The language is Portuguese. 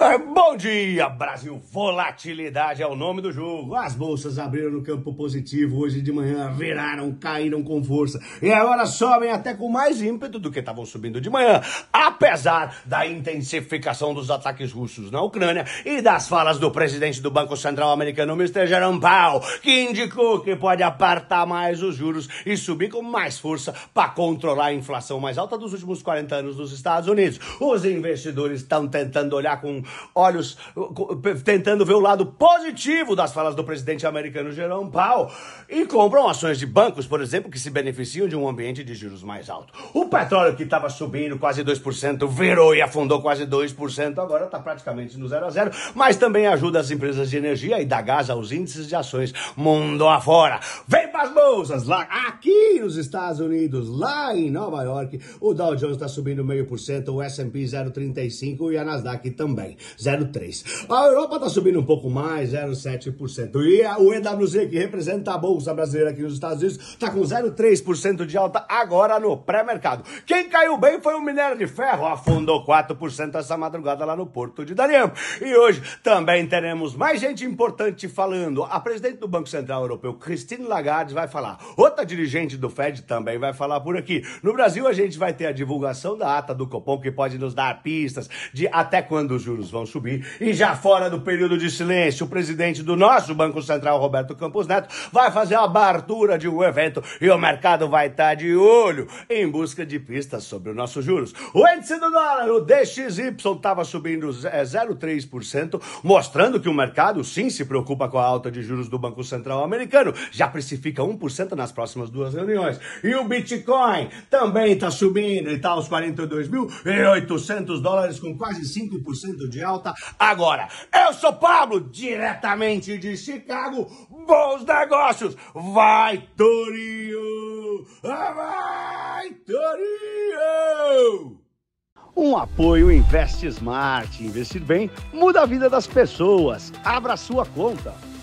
Ah, bom dia, Brasil! Volatilidade é o nome do jogo. As bolsas abriram no campo positivo hoje de manhã, viraram, caíram com força e agora sobem até com mais ímpeto do que estavam subindo de manhã, apesar da intensificação dos ataques russos na Ucrânia e das falas do presidente do Banco Central americano, Mr. Jerome Powell, que indicou que pode apartar mais os juros e subir com mais força para controlar a inflação mais alta dos últimos 40 anos nos Estados Unidos. Os investidores estão tentando olhar com olhos uh, tentando ver o lado positivo das falas do presidente americano Jerome Powell e compram ações de bancos, por exemplo, que se beneficiam de um ambiente de juros mais alto. O petróleo que estava subindo quase 2% virou e afundou quase 2%, agora está praticamente no zero a zero, mas também ajuda as empresas de energia e dá gás aos índices de ações mundo afora. Vem para as bolsas lá! aqui nos Estados Unidos, lá em Nova York, o Dow Jones está subindo 0,5%, o S&P 0,35% e a Nasdaq também, 0,3%. A Europa está subindo um pouco mais, 0,7%. E o EWZ, que representa a Bolsa Brasileira aqui nos Estados Unidos, está com 0,3% de alta agora no pré-mercado. Quem caiu bem foi o minério de ferro, afundou 4% essa madrugada lá no Porto de Dariam. E hoje também teremos mais gente importante falando. A presidente do Banco Central Europeu, Christine Lagarde, vai falar. Outra dirigente dirigente do Fed também vai falar por aqui. No Brasil, a gente vai ter a divulgação da ata do Copom, que pode nos dar pistas de até quando os juros vão subir. E já fora do período de silêncio, o presidente do nosso Banco Central, Roberto Campos Neto, vai fazer a abertura de um evento e o mercado vai estar tá de olho em busca de pistas sobre os nossos juros. O índice do dólar, o DXY, estava subindo 0,3%, eh, mostrando que o mercado sim se preocupa com a alta de juros do Banco Central americano. Já precifica 1% nas próximas duas duas reuniões. E o Bitcoin também está subindo e está aos 42.800 dólares, com quase 5% de alta. Agora, eu sou Pablo, diretamente de Chicago. Bons negócios! Vai, Torio! Vai, Torio! Um apoio Investe Smart. Investir bem muda a vida das pessoas. Abra sua conta